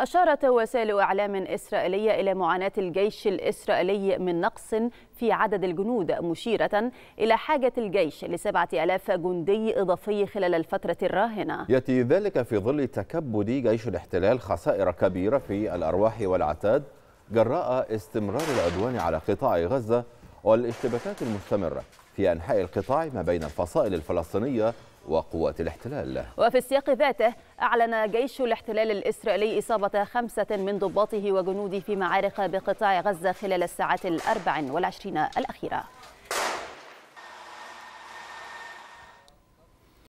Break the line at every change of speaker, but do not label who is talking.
أشارت وسائل إعلام إسرائيلية إلى معاناة الجيش الإسرائيلي من نقص في عدد الجنود مشيرة إلى حاجة الجيش لسبعة ألاف جندي إضافي خلال الفترة الراهنة
يأتي ذلك في ظل تكبد جيش الاحتلال خسائر كبيرة في الأرواح والعتاد جراء استمرار العدوان على قطاع غزة والاشتباكات المستمرة في أنحاء القطاع ما بين الفصائل الفلسطينية وقوات الاحتلال
وفي السياق ذاته أعلن جيش الاحتلال الإسرائيلي إصابة خمسة من ضباطه وجنوده في معارك بقطاع غزة خلال الساعات الأربع والعشرين الأخيرة